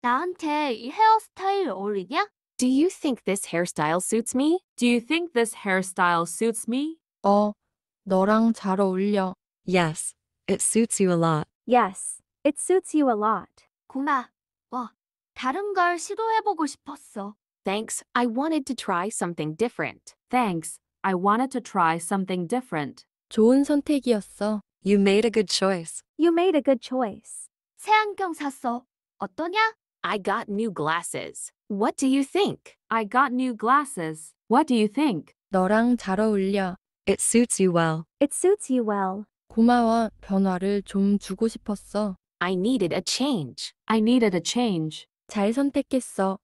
나한테 이 헤어스타일 어울리냐? Do you think this hairstyle suits me? Do you think this hairstyle suits me? 어, 너랑 잘 어울려. Yes, it suits you a lot. Yes, it suits you a lot. 고마워. 다른 걸 시도해보고 싶었어. Thanks, I wanted to try something different. Thanks, I wanted to try something different. 좋은 선택이었어. You made a good choice. You made a good choice. 새 안경 샀어. 어떠냐? I got new glasses. What do you think? I got new glasses. What do you think? 너랑 잘 어울려. It suits you well. It suits you well. 고마워. 변화를 좀 주고 싶었어. I needed a change. I needed a change. 잘 선택했어.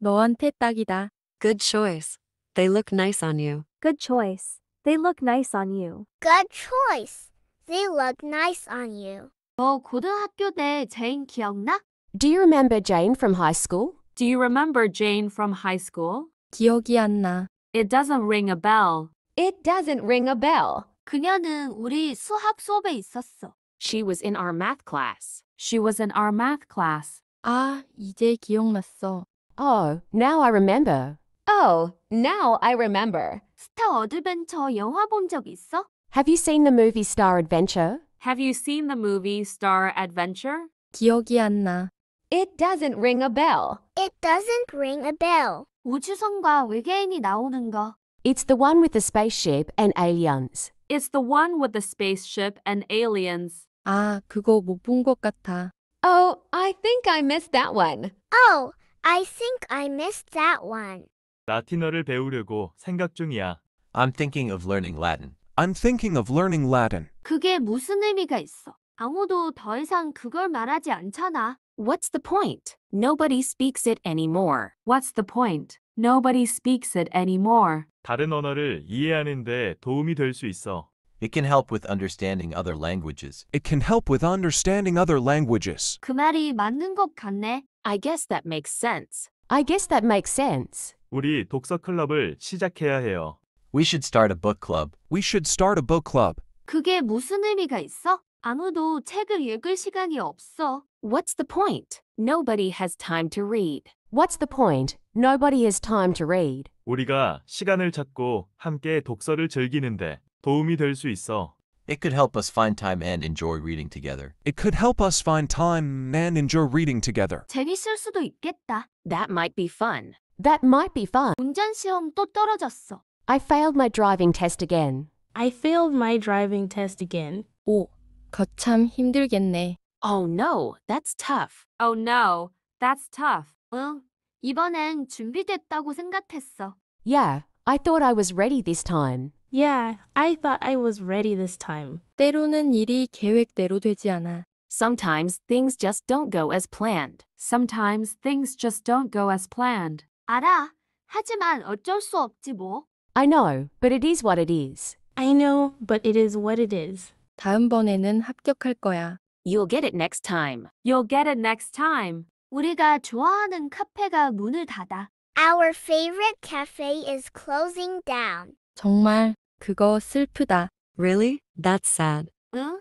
너한테 딱이다. Good choice. They look nice on you. Good choice. They look nice on you. Good choice. They look nice on you. 너 고등학교 때 제인 기억나? Do you remember Jane from high school? Do you remember Jane from high school? 기억이 안 나. It doesn't ring a bell. It doesn't ring a bell. 그녀는 우리 수학 수업에 있었어. She was in our math class. She was in our math class. 아, 이제 기억났어. Oh, now I remember. Oh, now I remember. 스타 어드벤처 영화 본 적 있어? Have you seen the movie Star Adventure? Have you seen the movie Star Adventure? 기억이 안 나. It doesn't ring a bell. It doesn't ring a bell. 우주선과 외계인이 나오는 거. It's the one with the spaceship and aliens. It's the one with the spaceship and aliens. 아, 그거 못 본 것 같아. Oh, I think I missed that one. Oh, I think I missed that one. 라틴어를 배우려고 생각 중이야. I'm thinking of learning Latin. I'm thinking of learning Latin. 그게 무슨 의미가 있어? 아무도 더 이상 그걸 말하지 않잖아. What's the point? Nobody speaks it anymore. What's the point? Nobody speaks it anymore. 다른 언어를 이해하는 데 도움이 있어. It can help with understanding other languages. It can help with understanding other languages. 그 말이 맞는 것 같네. I guess that makes sense. I guess that makes sense. 우리 독서 클럽을 시작해야 해요. We should start a book club. We should start a book club. 그게 무슨 의미가 있어? 아무도 책을 읽을 시간이 없어. What's the point? Nobody has time to read. What's the point? Nobody has time to read. 우리가 시간을 찾고 함께 독서를 즐기는데 도움이 될 수 있어. It could help us find time and enjoy reading together. It could help us find time and enjoy reading together. 재밌을 수도 있겠다. That might be fun. That might be fun. 운전 시험 또 떨어졌어. I failed my driving test again. I failed my driving test again. 오, 거참 힘들겠네. Oh no, that's tough. Oh no, that's tough. 응, 이번엔 준비됐다고 생각했어. Yeah, I thought I was ready this time. Yeah, I thought I was ready this time. 때로는 일이 계획대로 되지 않아. Sometimes things just don't go as planned. Sometimes things just don't go as planned. 알아. 하지만 어쩔 수 없지 뭐. I know, but it is what it is. I know, but it is what it is. 다음번에는 합격할 거야. You'll get it next time. You'll get it next time. 우리가 좋아하는 카페가 문을 닫아. Our favorite cafe is closing down. 정말 그거 슬프다. Really? That's sad. 응?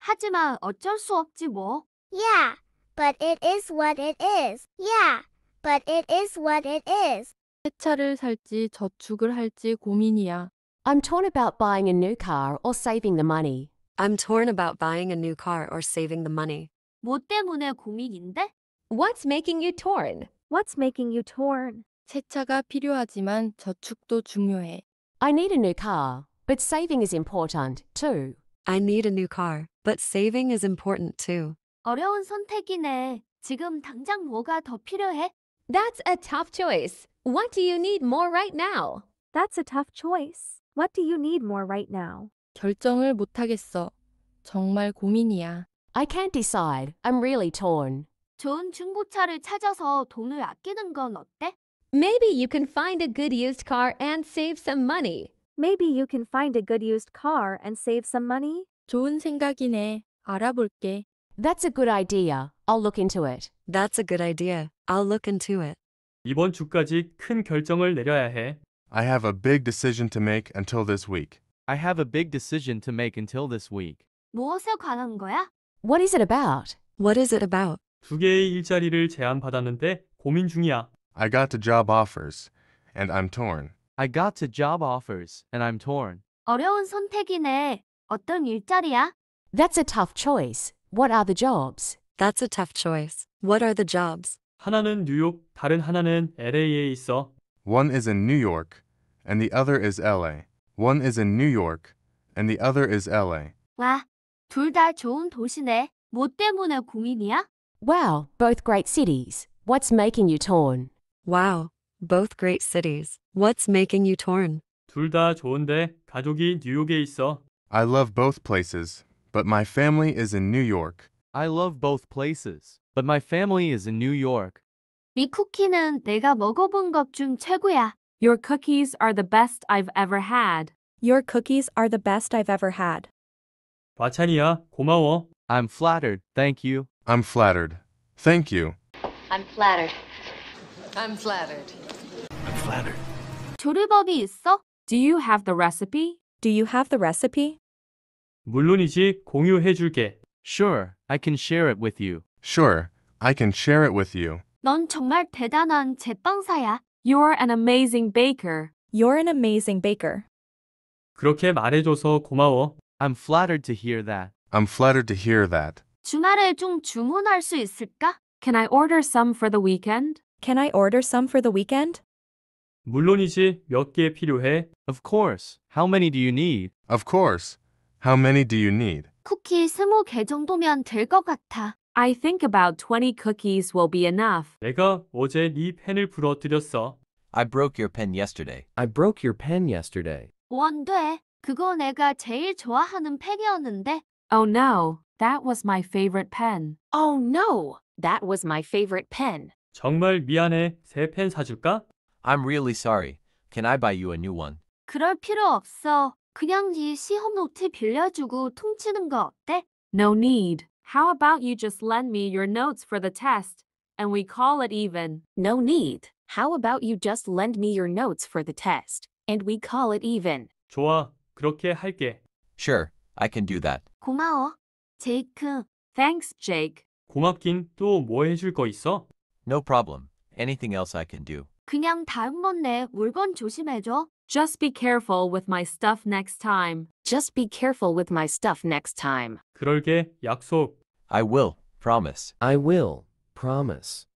하지만 어쩔 수 없지 뭐. Yeah, but it is what it is. Yeah, but it is what it is. 새 차를 살지 저축을 할지 고민이야. I'm torn about buying a new car or saving the money. I'm torn about buying a new car or saving the money. 뭐 때문에 고민인데? What's making you torn? What's making you torn? 새 차가 필요하지만 저축도 중요해. I need a new car, but saving is important too. I need a new car, but saving is important too. 어려운 선택이네. 지금 당장 뭐가 더 필요해? That's a tough choice. What do you need more right now? That's a tough choice. What do you need more right now? 결정을 못하겠어. 정말 고민이야. I can't decide. I'm really torn. 좋은 중고차를 찾아서 돈을 아끼는 건 어때? Maybe you can find a good used car and save some money. Maybe you can find a good used car and save some money. 좋은 생각이네. 알아볼게. That's a good idea. I'll look into it. That's a good idea. I'll look into it. 이번 주까지 큰 결정을 내려야 해. I have a big decision to make until this week. I have a big decision to make until this week. 무엇에 관한 거야? What is it about? What is it about? 두 개의 일자리를 제안받았는데 고민 중이야. I got the job offers, and I'm torn. I got to job offers, and I'm torn. 어려운 선택이네. 어떤 일자리야? That's a tough choice. What are the jobs? That's a tough choice. What are the jobs? 하나는 뉴욕, 다른 하나는 LA에 있어. One is in New York, and the other is LA. One is in New York, and the other is LA. 와, 좋은 도시네. 뭐 때문에 고민이야? Wow, both great cities. What's making you torn? Wow, both great cities. What's making you torn? 둘 좋은데 가족이 뉴욕에 있어. I love both places, but my family is in New York. I love both places, but my family is in New York. 이 내가 먹어본 것 최고야. Your cookies are the best I've ever had. Your cookies are the best I've ever had. 과찬이야, 고마워. I'm flattered, thank you. I'm flattered. Thank you. I'm flattered. I'm flattered. I'm flattered. 조리법이 있어? Do you have the recipe? Do you have the recipe? 물론이지, 공유해 줄게. Sure, I can share it with you. Sure, I can share it with you. 넌 정말 대단한 제빵사야. You're an amazing baker. You're an amazing baker. 그렇게 말해줘서 고마워. I'm flattered to hear that. I'm flattered to hear that. 주말에 좀 주문할 수 있을까? Can I order some for the weekend? Can I order some for the weekend? 물론이지. 몇 개 필요해? Of course. How many do you need? Of course. How many do you need? 쿠키 20개 정도면 될 것 같아. I think about 20 cookies will be enough. 내가 어제 네 펜을 부러뜨렸어. I broke your pen yesterday. I broke your pen yesterday. 원돼. 그거 내가 제일 좋아하는 펜이었는데. Oh no, that was my favorite pen. Oh no, that was my favorite pen. 정말 미안해. 새 펜 사줄까? I'm really sorry. Can I buy you a new one? 그럴 필요 없어. 그냥 네 시험 노트 빌려주고 통치는 거 어때? No need. How about you just lend me your notes for the test, and we call it even? No need. How about you just lend me your notes for the test, and we call it even? 좋아, 그렇게 할게. Sure, I can do that. 고마워, 제이크. Thanks, Jake. 고맙긴 또 뭐 해줄 거 있어? No problem. Anything else I can do? 그냥 다음번 내 물건 조심해줘. Just be careful with my stuff next time. Just be careful with my stuff next time. 그럴게, 약속. I will, promise. I will, promise.